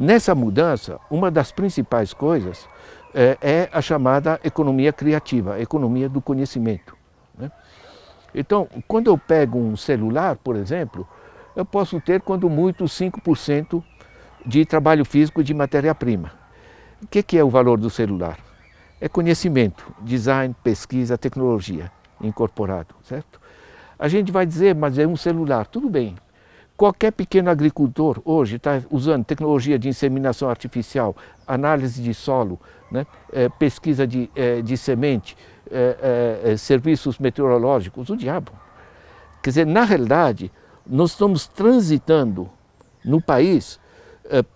Nessa mudança, uma das principais coisas é, é a chamada economia criativa, a economia do conhecimento. Né? Então, quando eu pego um celular, por exemplo, eu posso ter, quando muito, 5% de trabalho físico de matéria-prima. O que, que é o valor do celular? É conhecimento, design, pesquisa, tecnologia incorporado, certo? A gente vai dizer, mas é um celular, tudo bem, Qualquer pequeno agricultor hoje está usando tecnologia de inseminação artificial, análise de solo, né, é, pesquisa de, é, de semente, é, serviços meteorológicos, o diabo. Quer dizer, na realidade, nós estamos transitando no país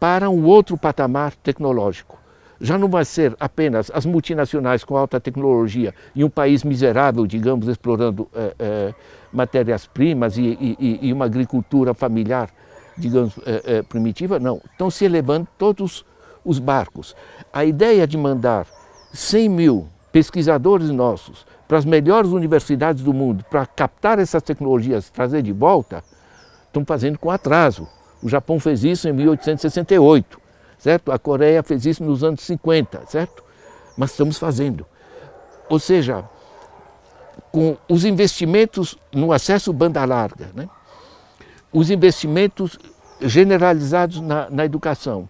para um outro patamar tecnológico já não vai ser apenas as multinacionais com alta tecnologia e um país miserável, digamos, explorando é, é, matérias-primas e, e, e, uma agricultura familiar, digamos, é, primitiva, não. Estão se elevando todos os barcos. A ideia de mandar 100 mil pesquisadores nossos para as melhores universidades do mundo para captar essas tecnologias e trazer de volta, estão fazendo com atraso. O Japão fez isso em 1868 certo? A Coreia fez isso nos anos 50, certo? Mas estamos fazendo. Ou seja, com os investimentos no acesso banda larga, né? os investimentos generalizados na, na educação,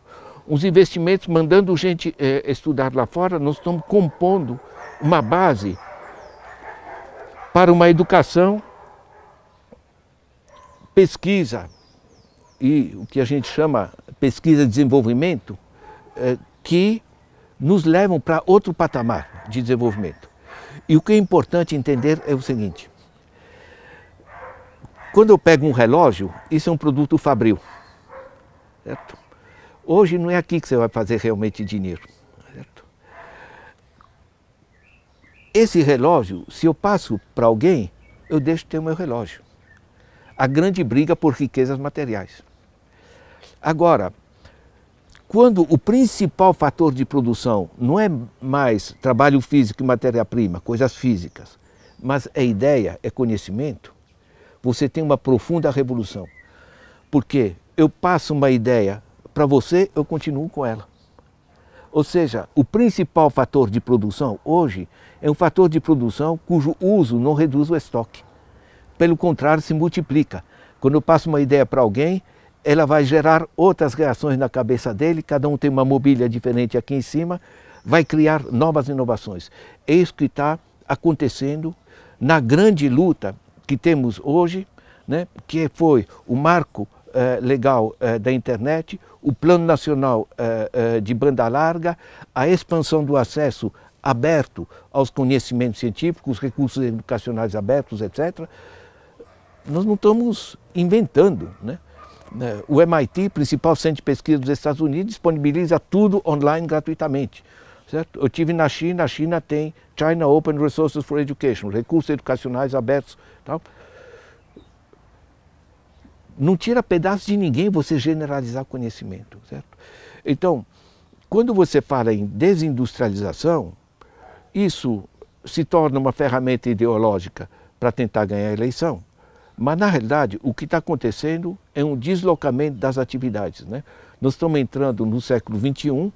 os investimentos mandando gente eh, estudar lá fora, nós estamos compondo uma base para uma educação, pesquisa e o que a gente chama pesquisa e desenvolvimento eh, que nos levam para outro patamar de desenvolvimento. E o que é importante entender é o seguinte: quando eu pego um relógio, isso é um produto fabril. Certo? Hoje não é aqui que você vai fazer realmente dinheiro. Certo? Esse relógio, se eu passo para alguém, eu deixo ter o meu relógio. A grande briga por riquezas materiais. Agora, quando o principal fator de produção não é mais trabalho físico e matéria-prima, coisas físicas, mas é ideia, é conhecimento, você tem uma profunda revolução. Porque eu passo uma ideia para você, eu continuo com ela. Ou seja, o principal fator de produção hoje é um fator de produção cujo uso não reduz o estoque. Pelo contrário, se multiplica. Quando eu passo uma ideia para alguém, ela vai gerar outras reações na cabeça dele, cada um tem uma mobília diferente aqui em cima, vai criar novas inovações. É isso que está acontecendo na grande luta que temos hoje, né, que foi o marco eh, legal eh, da internet, o Plano Nacional eh, eh de Banda Larga, a expansão do acesso aberto aos conhecimentos científicos, recursos educacionais abertos, etc. Nós não estamos inventando, né? Né, o MIT, principal centro de pesquisa dos Estados Unidos, disponibiliza tudo online gratuitamente. Certo? Eu tive na China, a China tem China Open Resources for Education, recursos educacionais abertos. Tal. Não tira pedaço de ninguém você generalizar conhecimento. Certo? Então, quando você fala em desindustrialização, isso se torna uma ferramenta ideológica para tentar ganhar a eleição. Mas, na realidade, o que está acontecendo é um deslocamento das atividades. Né? Nós estamos entrando no século XXI,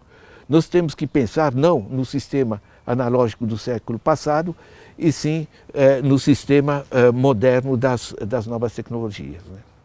nós temos que pensar não no sistema analógico do século passado, e sim eh, no sistema eh, moderno das, das novas tecnologias. Né?